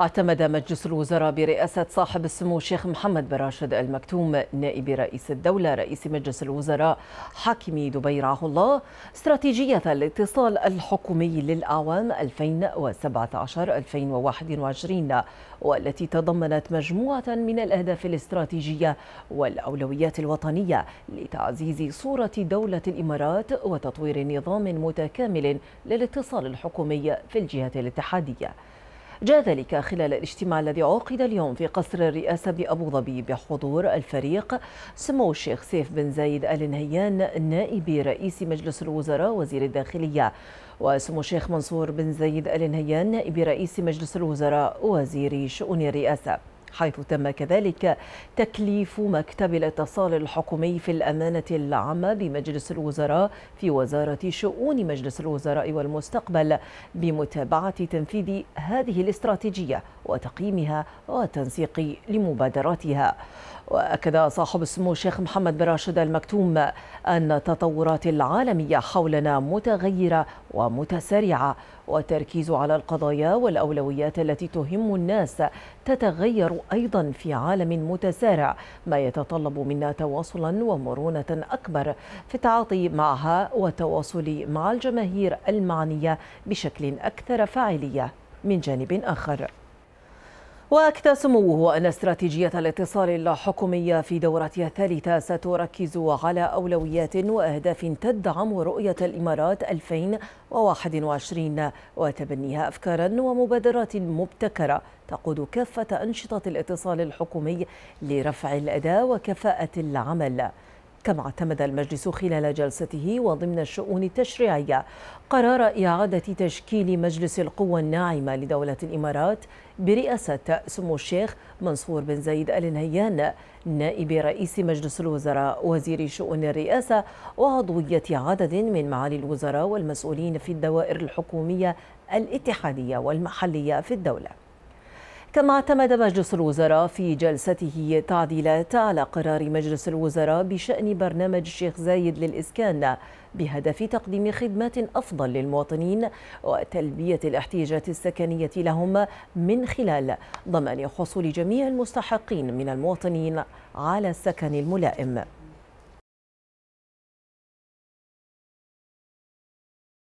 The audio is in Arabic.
اعتمد مجلس الوزراء برئاسة صاحب السمو الشيخ محمد بن راشد المكتوم نائب رئيس الدولة رئيس مجلس الوزراء حاكم دبي رعاه الله استراتيجية الاتصال الحكومي للأعوام 2017-2021 والتي تضمنت مجموعة من الأهداف الاستراتيجية والأولويات الوطنية لتعزيز صورة دولة الإمارات وتطوير نظام متكامل للاتصال الحكومي في الجهة الاتحادية جاء ذلك خلال الاجتماع الذي عقد اليوم في قصر الرئاسة بأبو ظبي بحضور الفريق سمو الشيخ سيف بن زايد آل نهيان نائب رئيس مجلس الوزراء وزير الداخلية وسمو الشيخ منصور بن زايد آل نهيان نائب رئيس مجلس الوزراء وزير شؤون الرئاسة حيث تم كذلك تكليف مكتب الاتصال الحكومي في الأمانة العامة بمجلس الوزراء في وزارة شؤون مجلس الوزراء والمستقبل بمتابعة تنفيذ هذه الاستراتيجية وتقييمها والتنسيق لمبادراتها وأكد صاحب السمو الشيخ محمد بن راشد المكتوم أن التطورات العالمية حولنا متغيرة ومتسارعة والتركيز على القضايا والأولويات التي تهم الناس تتغير أيضا في عالم متسارع ما يتطلب منا تواصلا ومرونة أكبر في التعاطي معها والتواصل مع الجماهير المعنية بشكل أكثر فاعلية من جانب آخر وأكد سموه أن استراتيجية الاتصال الحكومية في دورتها الثالثة ستركز على أولويات وأهداف تدعم رؤية الإمارات 2021 وتبنيها أفكارا ومبادرات مبتكرة تقود كافة أنشطة الاتصال الحكومي لرفع الأداء وكفاءة العمل كما اعتمد المجلس خلال جلسته وضمن الشؤون التشريعية قرار إعادة تشكيل مجلس القوى الناعمة لدولة الإمارات برئاسة سمو الشيخ منصور بن زايد آل نهيان نائب رئيس مجلس الوزراء وزير شؤون الرئاسة وعضوية عدد من معالي الوزراء والمسؤولين في الدوائر الحكومية الاتحادية والمحلية في الدولة كما اعتمد مجلس الوزراء في جلسته تعديلات على قرار مجلس الوزراء بشأن برنامج الشيخ زايد للإسكان بهدف تقديم خدمات أفضل للمواطنين وتلبية الاحتياجات السكنية لهم من خلال ضمان حصول جميع المستحقين من المواطنين على السكن الملائم